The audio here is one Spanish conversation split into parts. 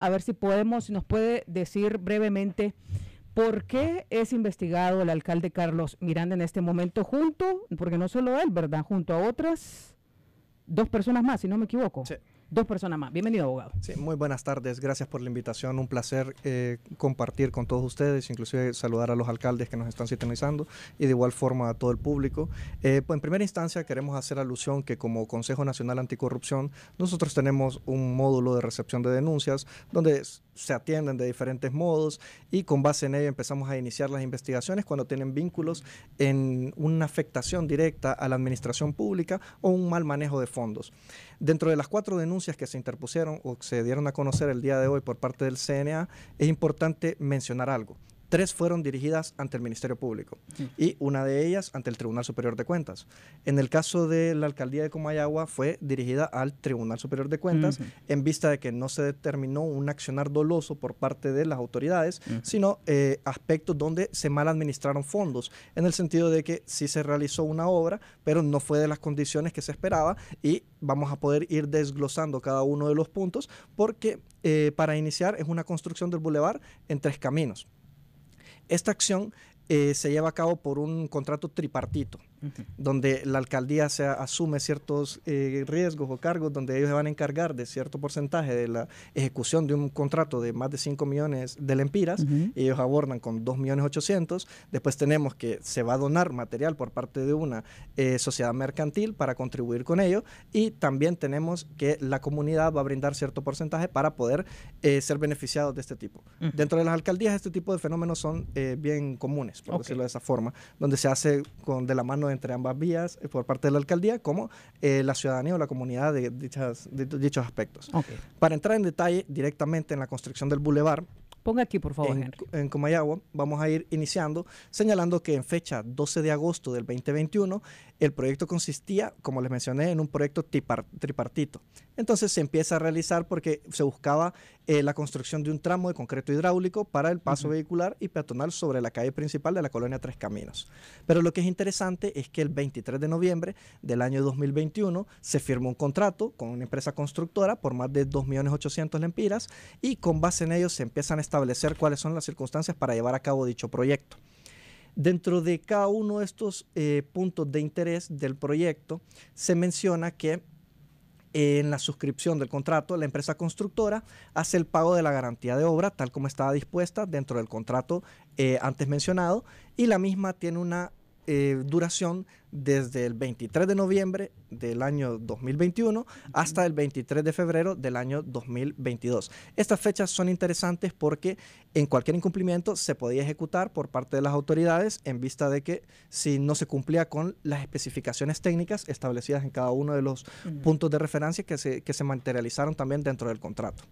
a ver si podemos, si nos puede decir brevemente por qué es investigado el alcalde Carlos Miranda en este momento junto, porque no solo él, ¿verdad? Junto a otras dos personas más, si no me equivoco dos personas más. Bienvenido, abogado. Sí, muy buenas tardes. Gracias por la invitación. Un placer eh, compartir con todos ustedes, inclusive saludar a los alcaldes que nos están sintonizando y de igual forma a todo el público. Eh, pues en primera instancia queremos hacer alusión que como Consejo Nacional Anticorrupción nosotros tenemos un módulo de recepción de denuncias donde se atienden de diferentes modos y con base en ello empezamos a iniciar las investigaciones cuando tienen vínculos en una afectación directa a la administración pública o un mal manejo de fondos. Dentro de las cuatro denuncias que se interpusieron o se dieron a conocer el día de hoy por parte del CNA, es importante mencionar algo. Tres fueron dirigidas ante el Ministerio Público y una de ellas ante el Tribunal Superior de Cuentas. En el caso de la Alcaldía de Comayagua fue dirigida al Tribunal Superior de Cuentas en vista de que no se determinó un accionar doloso por parte de las autoridades, sino eh, aspectos donde se mal administraron fondos, en el sentido de que sí se realizó una obra, pero no fue de las condiciones que se esperaba y vamos a poder ir desglosando cada uno de los puntos porque eh, para iniciar es una construcción del bulevar en tres caminos esta acción eh, se lleva a cabo por un contrato tripartito, donde la alcaldía se asume ciertos eh, riesgos o cargos, donde ellos se van a encargar de cierto porcentaje de la ejecución de un contrato de más de 5 millones de lempiras, ellos abordan con 2 millones 800, después tenemos que se va a donar material por parte de una eh, sociedad mercantil para contribuir con ello, y también tenemos que la comunidad va a brindar cierto porcentaje para poder ser beneficiados de este tipo. Dentro de las alcaldías este tipo de fenómenos son bien comunes por decirlo de esa forma, donde se hace con, de la mano entre ambas vías eh, por parte de la alcaldía como eh, la ciudadanía o la comunidad de, dichos aspectos. Para entrar en detalle directamente en la construcción del bulevar, Ponga aquí, por favor, en, En Comayagua vamos a ir iniciando señalando que en fecha 12 de agosto del 2021 el proyecto consistía, como les mencioné, en un proyecto tripartito. Entonces se empieza a realizar porque se buscaba eh, la construcción de un tramo de concreto hidráulico para el paso vehicular y peatonal sobre la calle principal de la colonia Tres Caminos. Pero lo que es interesante es que el 23 de noviembre del año 2021 se firmó un contrato con una empresa constructora por más de 2.800.000 lempiras y con base en ello se empiezan a establecer cuáles son las circunstancias para llevar a cabo dicho proyecto. Dentro de cada uno de estos eh, puntos de interés del proyecto se menciona que en la suscripción del contrato la empresa constructora hace el pago de la garantía de obra tal como estaba dispuesta dentro del contrato eh, antes mencionado y la misma tiene una eh, duración desde el 23 de noviembre del año 2021 hasta el 23 de febrero del año 2022. Estas fechas son interesantes porque en cualquier incumplimiento se podía ejecutar por parte de las autoridades en vista de que si no se cumplía con las especificaciones técnicas establecidas en cada uno de los puntos de referencia que que se materializaron también dentro del contrato.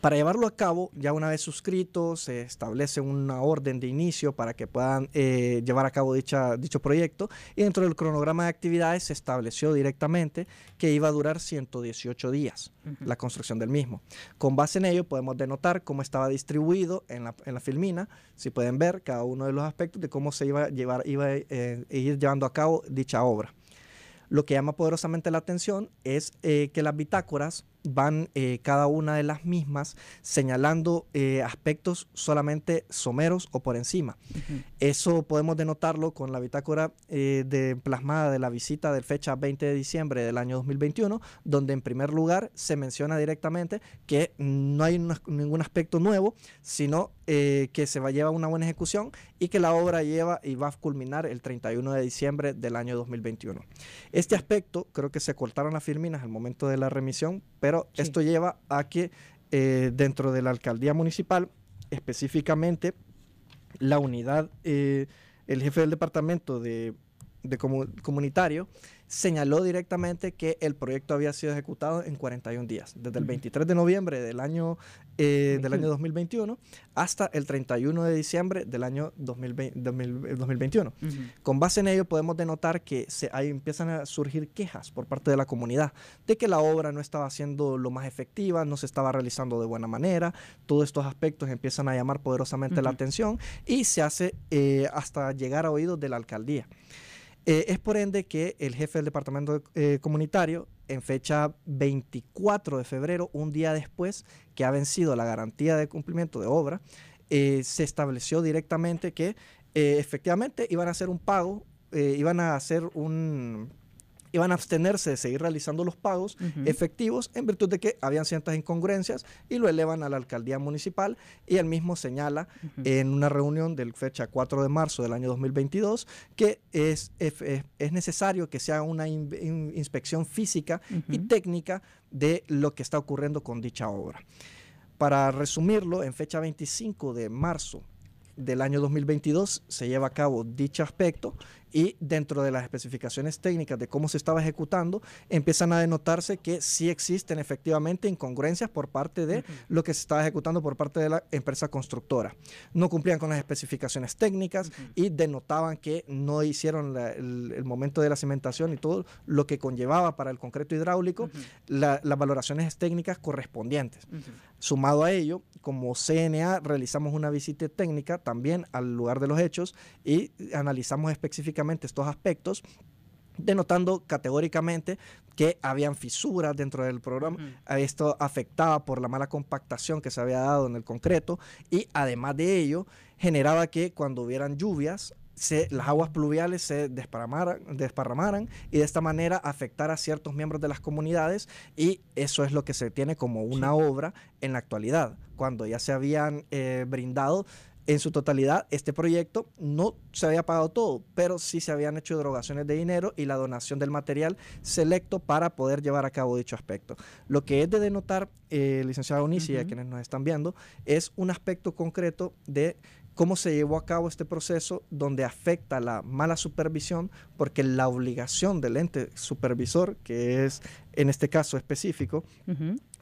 Para llevarlo a cabo, ya una vez suscrito, se establece una orden de inicio para que puedan eh, llevar a cabo dicho proyecto y dentro del cronograma de actividades se estableció directamente que iba a durar 118 días la construcción del mismo. Con base en ello podemos denotar cómo estaba distribuido en la, filmina, si pueden ver cada uno de los aspectos de cómo se iba a, llevar, a eh, ir llevando a cabo dicha obra. Lo que llama poderosamente la atención es eh, que las bitácoras van eh, cada una de las mismas señalando eh, aspectos solamente someros o por encima. Eso podemos denotarlo con la bitácora eh, de, plasmada de la visita del fecha 20 de diciembre del año 2021, donde en primer lugar se menciona directamente que no hay ningún aspecto nuevo, sino que se va a llevar una buena ejecución y que la obra lleva y va a culminar el 31 de diciembre del año 2021. Este aspecto creo que se cortaron las firminas al momento de la remisión, pero pero esto lleva a que eh, dentro de la alcaldía municipal, específicamente, la unidad, eh, el jefe del departamento de de comunitario señaló directamente que el proyecto había sido ejecutado en 41 días, desde el 23 de noviembre del año, eh, del año 2021 hasta el 31 de diciembre del año 2021. Eh, Con base en ello podemos denotar que se, empiezan a surgir quejas por parte de la comunidad de que la obra no estaba siendo lo más efectiva, no se estaba realizando de buena manera, todos estos aspectos empiezan a llamar poderosamente la atención y se hace eh, hasta llegar a oídos de la alcaldía. Eh, es por ende que el jefe del departamento eh, comunitario, en fecha 24 de febrero, un día después que ha vencido la garantía de cumplimiento de obra, eh, se estableció directamente que efectivamente iban a hacer un pago, iban a hacer un iban a abstenerse de seguir realizando los pagos efectivos en virtud de que habían ciertas incongruencias y lo elevan a la alcaldía municipal y él mismo señala en una reunión del fecha 4 de marzo del año 2022 que es, es, necesario que se haga una inspección física y técnica de lo que está ocurriendo con dicha obra. Para resumirlo, en fecha 25 de marzo del año 2022 se lleva a cabo dicho aspecto y dentro de las especificaciones técnicas de cómo se estaba ejecutando, empiezan a denotarse que sí existen efectivamente incongruencias por parte de lo que se estaba ejecutando por parte de la empresa constructora. No cumplían con las especificaciones técnicas y denotaban que no hicieron el, momento de la cimentación y todo lo que conllevaba para el concreto hidráulico las valoraciones técnicas correspondientes. Sumado a ello, como CNA realizamos una visita técnica también al lugar de los hechos y analizamos especificaciones estos aspectos denotando categóricamente que habían fisuras dentro del programa, esto afectaba por la mala compactación que se había dado en el concreto y además de ello generaba que cuando hubieran lluvias las aguas pluviales se desparramaran, y de esta manera afectar a ciertos miembros de las comunidades y eso es lo que se tiene como una obra en la actualidad, cuando ya se habían eh, brindado en su totalidad, este proyecto no se había pagado todo, pero sí se habían hecho derogaciones de dinero y la donación del material selecto para poder llevar a cabo dicho aspecto. Lo que es de denotar, eh, licenciado Onisi, a quienes nos están viendo, es un aspecto concreto de cómo se llevó a cabo este proceso donde afecta la mala supervisión, porque la obligación del ente supervisor, que es en este caso específico,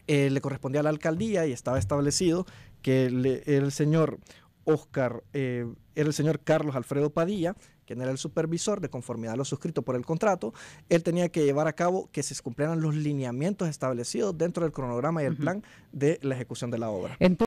eh, le correspondía a la alcaldía y estaba establecido que el señor Oscar eh, era el señor Carlos Alfredo Padilla, quien era el supervisor de conformidad a lo suscrito por el contrato. Él tenía que llevar a cabo que se cumplieran los lineamientos establecidos dentro del cronograma y el plan de la ejecución de la obra.